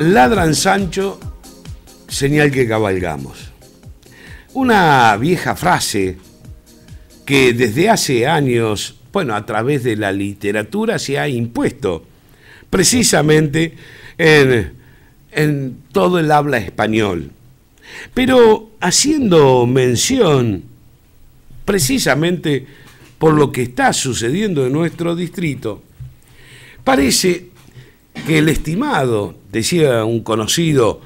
Ladran Sancho, señal que cabalgamos. Una vieja frase que desde hace años, bueno, a través de la literatura se ha impuesto precisamente en, en todo el habla español. Pero haciendo mención precisamente por lo que está sucediendo en nuestro distrito, parece que el estimado, decía un conocido,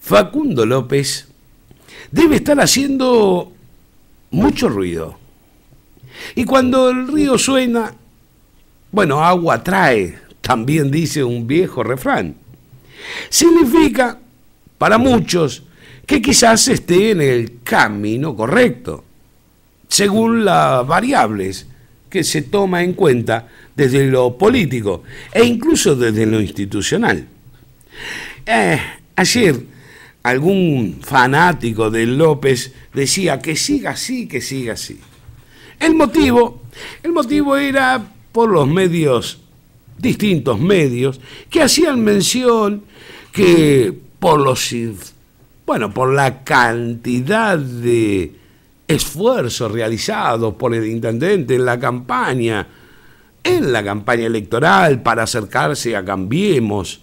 Facundo López, debe estar haciendo mucho ruido. Y cuando el río suena, bueno, agua trae, también dice un viejo refrán. Significa, para muchos, que quizás esté en el camino correcto, según las variables que se toma en cuenta desde lo político e incluso desde lo institucional. Eh, ayer algún fanático de López decía que siga así, que siga así. El motivo, el motivo era por los medios, distintos medios, que hacían mención que por los, bueno, por la cantidad de esfuerzos realizados por el intendente en la campaña, en la campaña electoral para acercarse a Cambiemos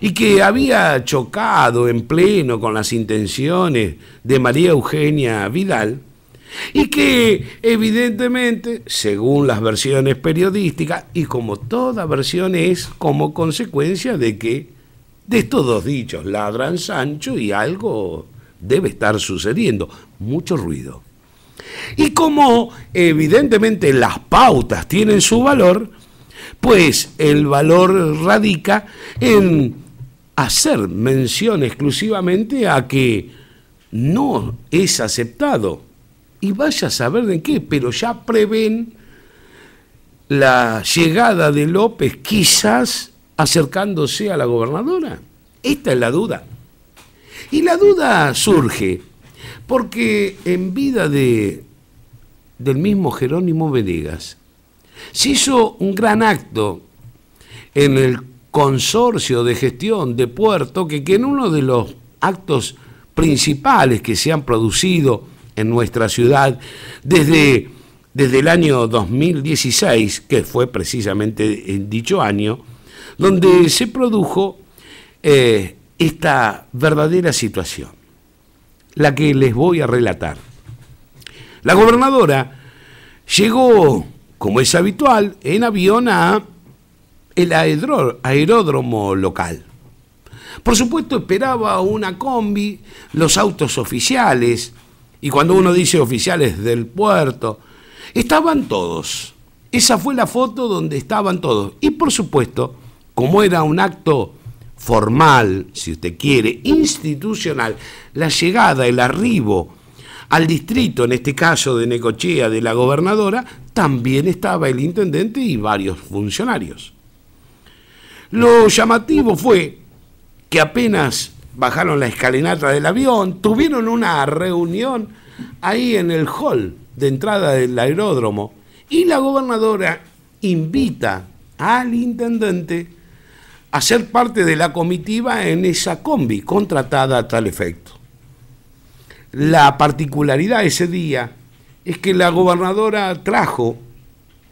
y que había chocado en pleno con las intenciones de María Eugenia Vidal, y que evidentemente, según las versiones periodísticas, y como toda versión es como consecuencia de que de estos dos dichos ladran Sancho y algo debe estar sucediendo, mucho ruido. Y como evidentemente las pautas tienen su valor, pues el valor radica en hacer mención exclusivamente a que no es aceptado. Y vaya a saber de qué, pero ya prevén la llegada de López quizás acercándose a la gobernadora. Esta es la duda. Y la duda surge porque en vida de del mismo Jerónimo Venegas. Se hizo un gran acto en el consorcio de gestión de puerto que, en uno de los actos principales que se han producido en nuestra ciudad desde, desde el año 2016, que fue precisamente en dicho año, donde se produjo eh, esta verdadera situación, la que les voy a relatar. La gobernadora llegó, como es habitual, en avión a el aeródromo local. Por supuesto esperaba una combi, los autos oficiales, y cuando uno dice oficiales del puerto, estaban todos. Esa fue la foto donde estaban todos. Y por supuesto, como era un acto formal, si usted quiere, institucional, la llegada, el arribo al distrito, en este caso de Necochea, de la gobernadora, también estaba el intendente y varios funcionarios. Lo llamativo fue que apenas bajaron la escalinata del avión, tuvieron una reunión ahí en el hall de entrada del aeródromo y la gobernadora invita al intendente a ser parte de la comitiva en esa combi contratada a tal efecto. La particularidad ese día es que la gobernadora trajo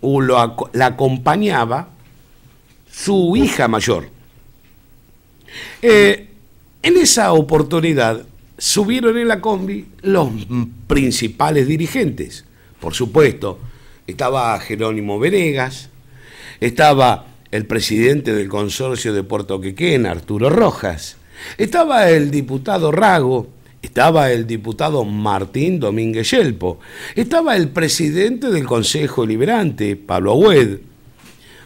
o la acompañaba su hija mayor. Eh, en esa oportunidad subieron en la combi los principales dirigentes. Por supuesto, estaba Jerónimo Venegas, estaba el presidente del consorcio de Puerto Quequén, Arturo Rojas, estaba el diputado Rago, estaba el diputado Martín Domínguez Yelpo. Estaba el presidente del Consejo Liberante, Pablo Agüed.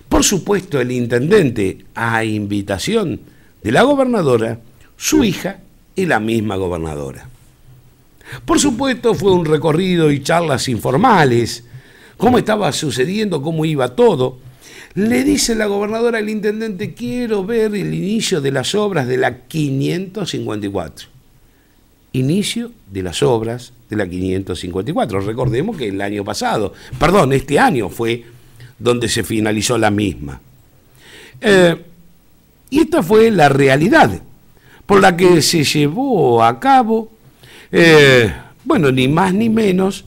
Por supuesto, el intendente, a invitación de la gobernadora, su hija y la misma gobernadora. Por supuesto, fue un recorrido y charlas informales, cómo estaba sucediendo, cómo iba todo. Le dice la gobernadora al intendente, quiero ver el inicio de las obras de la 554 inicio de las obras de la 554. Recordemos que el año pasado, perdón, este año fue donde se finalizó la misma. Eh, y esta fue la realidad por la que se llevó a cabo, eh, bueno, ni más ni menos,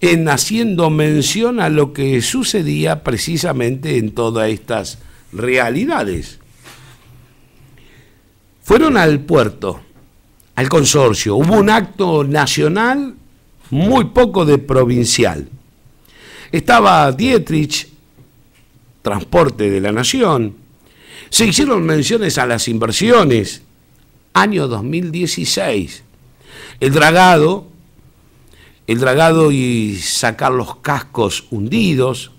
en haciendo mención a lo que sucedía precisamente en todas estas realidades. Fueron al puerto al consorcio. Hubo un acto nacional, muy poco de provincial. Estaba Dietrich, Transporte de la Nación. Se hicieron menciones a las inversiones. Año 2016. El dragado, el dragado y sacar los cascos hundidos,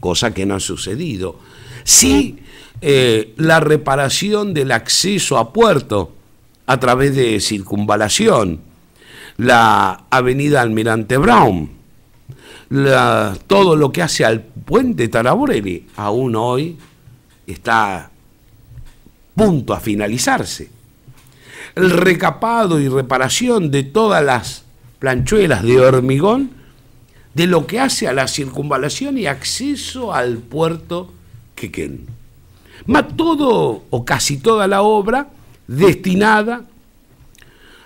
cosa que no ha sucedido. Sí, eh, la reparación del acceso a puerto a través de circunvalación, la avenida Almirante Brown, todo lo que hace al puente Taraborelli, aún hoy está punto a finalizarse. El recapado y reparación de todas las planchuelas de hormigón de lo que hace a la circunvalación y acceso al puerto Quequén. Más todo o casi toda la obra destinada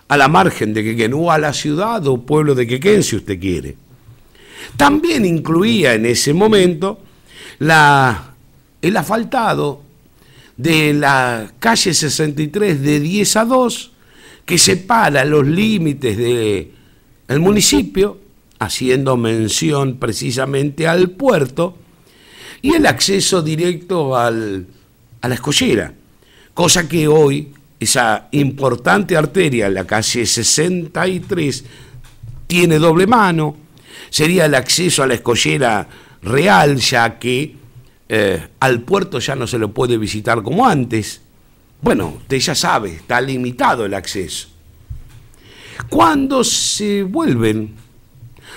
a la margen de Quequén o a la ciudad o pueblo de Quequén, si usted quiere. También incluía en ese momento la, el asfaltado de la calle 63 de 10 a 2, que separa los límites del municipio, haciendo mención precisamente al puerto, y el acceso directo a la escollera, cosa que hoy esa importante arteria, la calle 63, tiene doble mano, sería el acceso a la escollera real, ya que eh, al puerto ya no se lo puede visitar como antes. Bueno, usted ya sabe, está limitado el acceso. Cuando se vuelven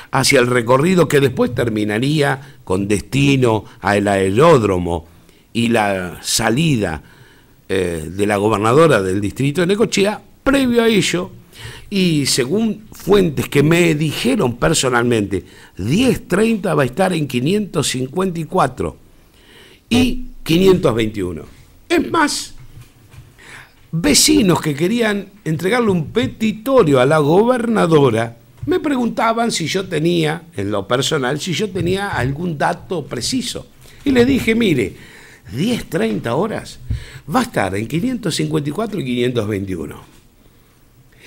hacia el recorrido que después terminaría con destino al aeródromo y la salida eh, de la gobernadora del distrito de Necochea, previo a ello, y según fuentes que me dijeron personalmente, 10.30 va a estar en 554 y 521. Es más, vecinos que querían entregarle un petitorio a la gobernadora, me preguntaban si yo tenía, en lo personal, si yo tenía algún dato preciso. Y le dije, mire, 10, 30 horas, va a estar en 554 y 521.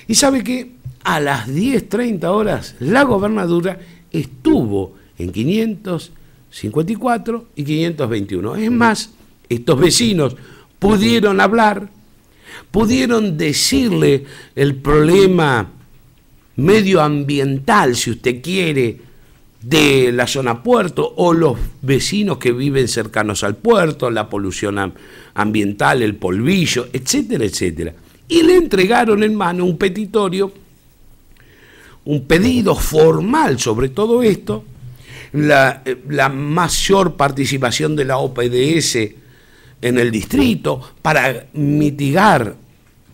Y sabe que a las 10, 30 horas la gobernadura estuvo en 554 y 521. Es más, estos vecinos pudieron hablar, pudieron decirle el problema medioambiental, si usted quiere, de la zona puerto o los vecinos que viven cercanos al puerto, la polución ambiental, el polvillo, etcétera, etcétera. Y le entregaron en mano un petitorio, un pedido formal sobre todo esto, la, eh, la mayor participación de la OPDS en el distrito para mitigar,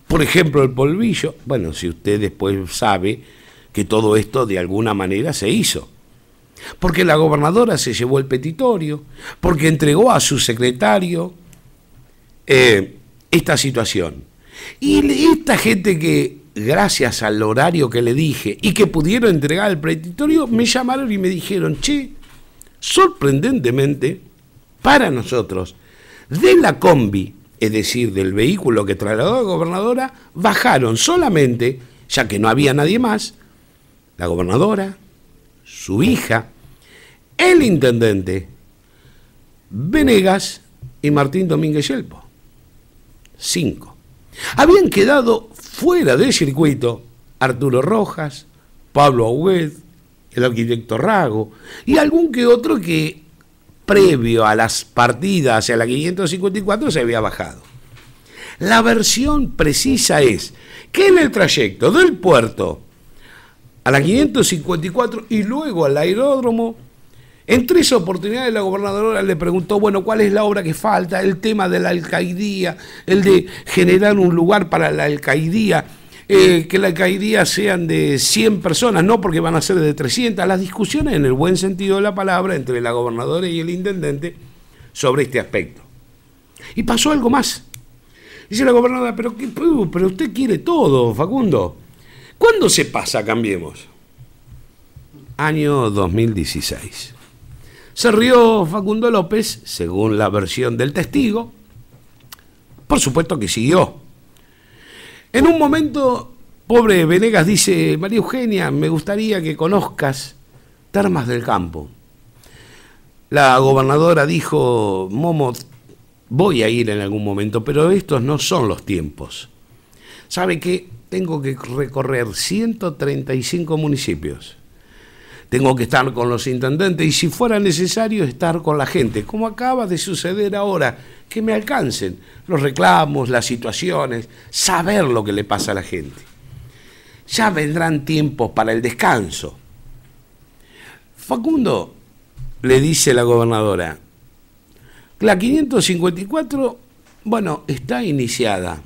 por ejemplo, el polvillo. Bueno, si usted después sabe que todo esto de alguna manera se hizo porque la gobernadora se llevó el petitorio, porque entregó a su secretario eh, esta situación. Y esta gente que, gracias al horario que le dije y que pudieron entregar el petitorio, me llamaron y me dijeron, che, sorprendentemente, para nosotros, de la combi, es decir, del vehículo que trasladó la gobernadora, bajaron solamente, ya que no había nadie más, la gobernadora, su hija, el intendente Venegas y Martín Domínguez Yelpo. Cinco. Habían quedado fuera del circuito Arturo Rojas, Pablo Agüed, el arquitecto Rago y algún que otro que previo a las partidas hacia la 554 se había bajado. La versión precisa es que en el trayecto del puerto a la 554 y luego al aeródromo. En tres oportunidades la gobernadora le preguntó, bueno, ¿cuál es la obra que falta? El tema de la alcaidía, el de generar un lugar para la alcaidía, eh, que la alcaidía sean de 100 personas, no porque van a ser de 300. Las discusiones, en el buen sentido de la palabra, entre la gobernadora y el intendente sobre este aspecto. Y pasó algo más. Dice la gobernadora, pero, pero usted quiere todo, Facundo. ¿Cuándo se pasa Cambiemos? Año 2016. Se rió Facundo López, según la versión del testigo. Por supuesto que siguió. En un momento, pobre Venegas dice, María Eugenia, me gustaría que conozcas Termas del Campo. La gobernadora dijo, Momo, voy a ir en algún momento, pero estos no son los tiempos. ¿Sabe qué? tengo que recorrer 135 municipios. Tengo que estar con los intendentes y si fuera necesario estar con la gente, como acaba de suceder ahora, que me alcancen los reclamos, las situaciones, saber lo que le pasa a la gente. Ya vendrán tiempos para el descanso. Facundo le dice la gobernadora, la 554, bueno, está iniciada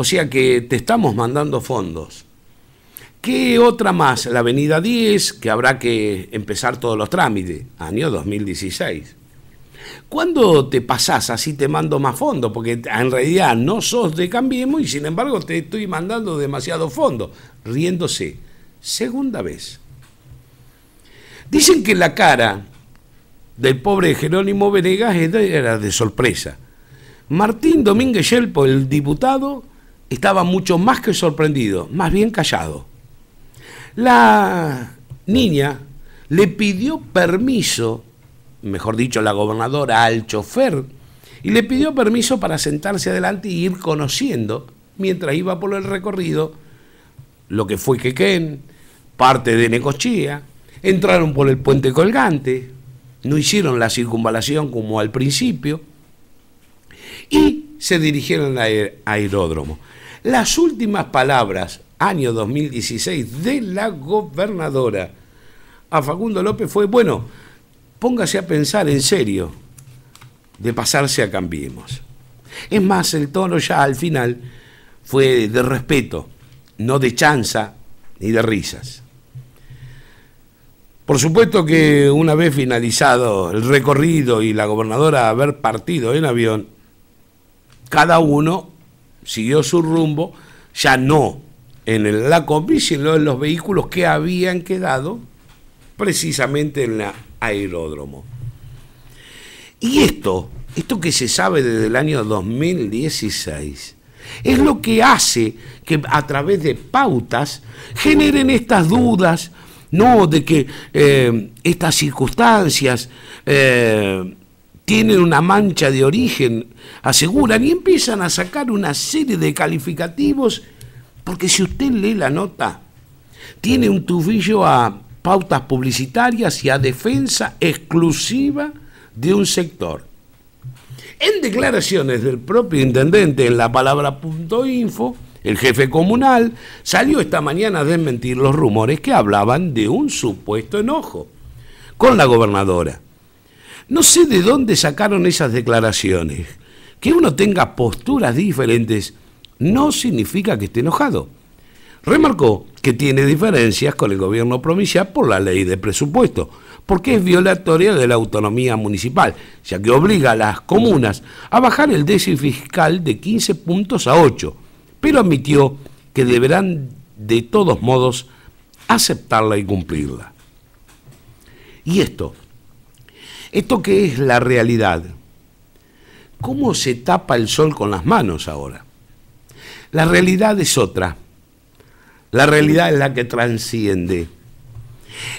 o sea que te estamos mandando fondos. ¿Qué otra más? La Avenida 10, que habrá que empezar todos los trámites, año 2016. ¿Cuándo te pasás así te mando más fondos? Porque en realidad no sos de Cambiemos y sin embargo te estoy mandando demasiado fondo, riéndose. Segunda vez. Dicen que la cara del pobre Jerónimo Venegas era de sorpresa. Martín Domínguez Yelpo, el diputado, estaba mucho más que sorprendido, más bien callado. La niña le pidió permiso, mejor dicho, la gobernadora al chofer, y le pidió permiso para sentarse adelante y ir conociendo, mientras iba por el recorrido, lo que fue Quequén, parte de Necochea, entraron por el puente colgante, no hicieron la circunvalación como al principio, y se dirigieron al aeródromo. Las últimas palabras, año 2016, de la gobernadora a Facundo López fue, bueno, póngase a pensar en serio de pasarse a Cambiemos. Es más, el tono ya al final fue de respeto, no de chanza ni de risas. Por supuesto que una vez finalizado el recorrido y la gobernadora haber partido en avión, cada uno siguió su rumbo, ya no en la combi, sino en los vehículos que habían quedado precisamente en el aeródromo. Y esto, esto que se sabe desde el año 2016, es lo que hace que a través de pautas generen estas dudas, no de que eh, estas circunstancias eh, tienen una mancha de origen, aseguran, y empiezan a sacar una serie de calificativos, porque si usted lee la nota, tiene un tubillo a pautas publicitarias y a defensa exclusiva de un sector. En declaraciones del propio intendente en la palabra.info, el jefe comunal salió esta mañana a desmentir los rumores que hablaban de un supuesto enojo con la gobernadora. No sé de dónde sacaron esas declaraciones. Que uno tenga posturas diferentes no significa que esté enojado. Remarcó que tiene diferencias con el gobierno provincial por la ley de presupuesto, porque es violatoria de la autonomía municipal, ya que obliga a las comunas a bajar el déficit fiscal de 15 puntos a 8, pero admitió que deberán de todos modos aceptarla y cumplirla. Y esto ¿Esto qué es la realidad? ¿Cómo se tapa el sol con las manos ahora? La realidad es otra. La realidad es la que transciende.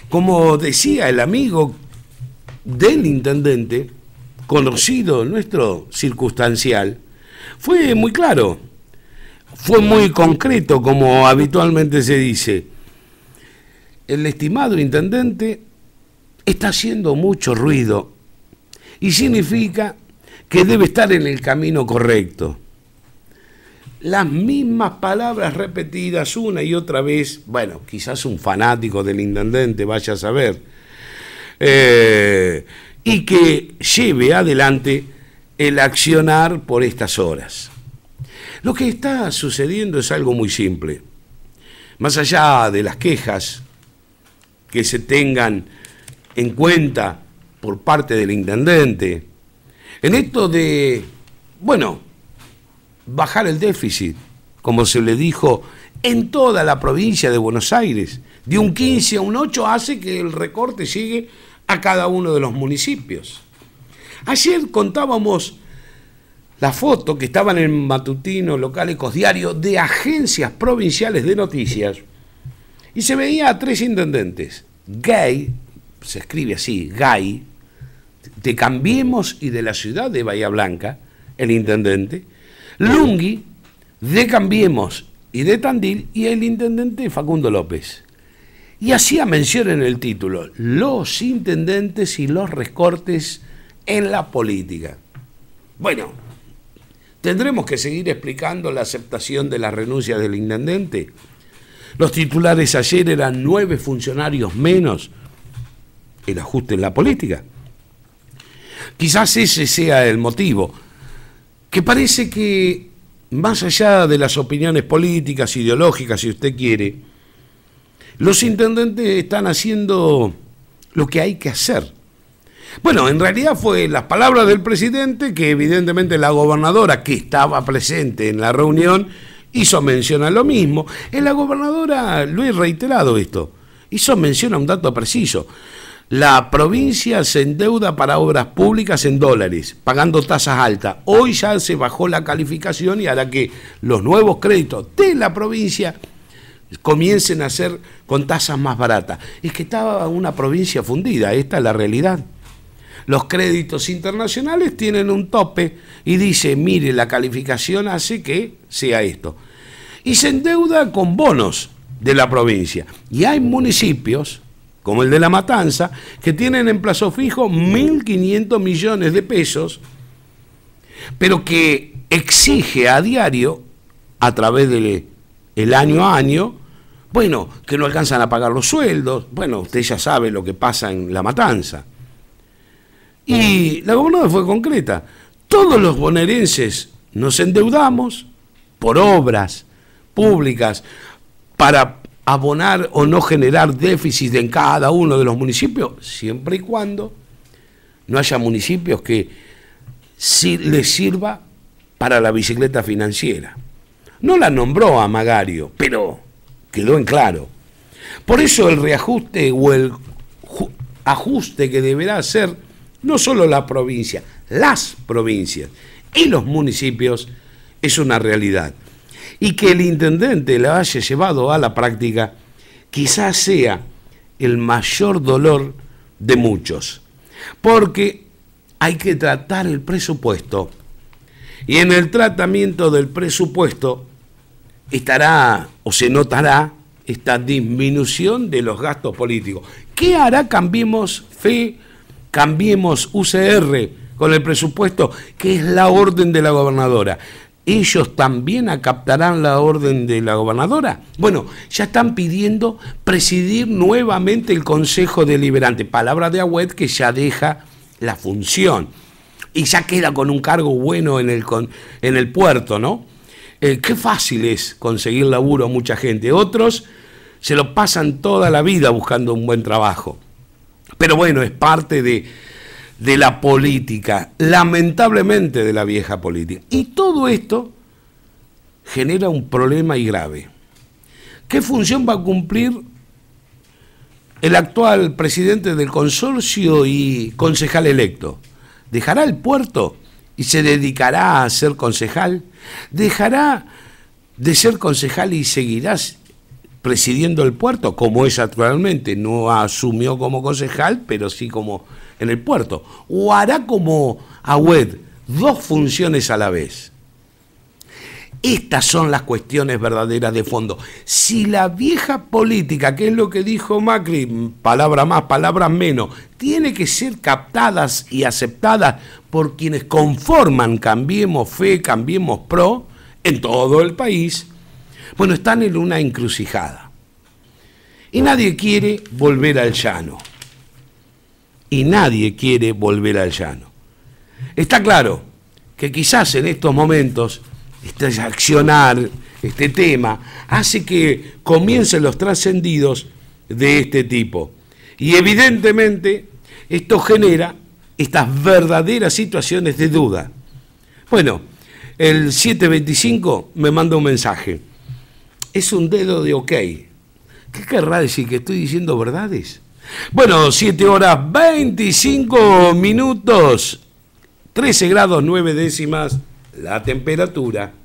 Como decía el amigo del intendente, conocido nuestro circunstancial, fue muy claro, fue muy concreto, como habitualmente se dice. El estimado intendente está haciendo mucho ruido y significa que debe estar en el camino correcto. Las mismas palabras repetidas una y otra vez, bueno, quizás un fanático del intendente, vaya a saber, eh, y que lleve adelante el accionar por estas horas. Lo que está sucediendo es algo muy simple. Más allá de las quejas que se tengan en cuenta por parte del intendente. En esto de, bueno, bajar el déficit, como se le dijo en toda la provincia de Buenos Aires, de un 15 a un 8 hace que el recorte llegue a cada uno de los municipios. Ayer contábamos la foto que estaba en el local locales, diario de agencias provinciales de noticias, y se veía a tres intendentes, gay, se escribe así, Gai, de Cambiemos y de la ciudad de Bahía Blanca, el intendente, Lungui, de Cambiemos y de Tandil, y el intendente Facundo López. Y hacía mención en el título, los intendentes y los recortes en la política. Bueno, tendremos que seguir explicando la aceptación de la renuncia del intendente. Los titulares ayer eran nueve funcionarios menos el ajuste en la política. Quizás ese sea el motivo, que parece que más allá de las opiniones políticas, ideológicas, si usted quiere, los intendentes están haciendo lo que hay que hacer. Bueno, en realidad fue las palabras del presidente que evidentemente la gobernadora que estaba presente en la reunión hizo mención a lo mismo. En la gobernadora, lo he reiterado esto, hizo mención a un dato preciso. La provincia se endeuda para obras públicas en dólares, pagando tasas altas. Hoy ya se bajó la calificación y hará que los nuevos créditos de la provincia comiencen a ser con tasas más baratas. Es que estaba una provincia fundida, esta es la realidad. Los créditos internacionales tienen un tope y dice, mire, la calificación hace que sea esto. Y se endeuda con bonos de la provincia. Y hay municipios como el de La Matanza, que tienen en plazo fijo 1.500 millones de pesos, pero que exige a diario, a través del año a año, bueno, que no alcanzan a pagar los sueldos, bueno, usted ya sabe lo que pasa en La Matanza. Y la gobernadora fue concreta, todos los bonaerenses nos endeudamos por obras públicas para abonar o no generar déficit en cada uno de los municipios, siempre y cuando no haya municipios que les sirva para la bicicleta financiera. No la nombró a Magario, pero quedó en claro. Por eso el reajuste o el ajuste que deberá hacer no solo la provincia, las provincias y los municipios es una realidad y que el intendente la haya llevado a la práctica, quizás sea el mayor dolor de muchos, porque hay que tratar el presupuesto. Y en el tratamiento del presupuesto estará o se notará esta disminución de los gastos políticos. ¿Qué hará Cambiemos Fe, Cambiemos UCR con el presupuesto, que es la orden de la gobernadora? ellos también acaptarán la orden de la gobernadora. Bueno, ya están pidiendo presidir nuevamente el Consejo Deliberante, palabra de Agüed que ya deja la función y ya queda con un cargo bueno en el, en el puerto, ¿no? Eh, qué fácil es conseguir laburo a mucha gente. Otros se lo pasan toda la vida buscando un buen trabajo. Pero bueno, es parte de, de la política, lamentablemente de la vieja política. Y todo esto genera un problema y grave. ¿Qué función va a cumplir el actual presidente del consorcio y concejal electo? ¿Dejará el puerto y se dedicará a ser concejal? ¿Dejará de ser concejal y seguirá presidiendo el puerto, como es actualmente? No asumió como concejal, pero sí como en el puerto. O hará como Wed dos funciones a la vez. Estas son las cuestiones verdaderas de fondo. Si la vieja política, que es lo que dijo Macri, palabra más, palabra menos, tiene que ser captadas y aceptadas por quienes conforman Cambiemos Fe, Cambiemos Pro, en todo el país, bueno, están en una encrucijada. Y nadie quiere volver al llano y nadie quiere volver al llano. Está claro que quizás en estos momentos este accionar, este tema, hace que comiencen los trascendidos de este tipo. Y evidentemente esto genera estas verdaderas situaciones de duda. Bueno, el 725 me manda un mensaje. Es un dedo de ok. ¿Qué querrá decir? ¿Que estoy diciendo verdades? Bueno, 7 horas 25 minutos, 13 grados 9 décimas la temperatura.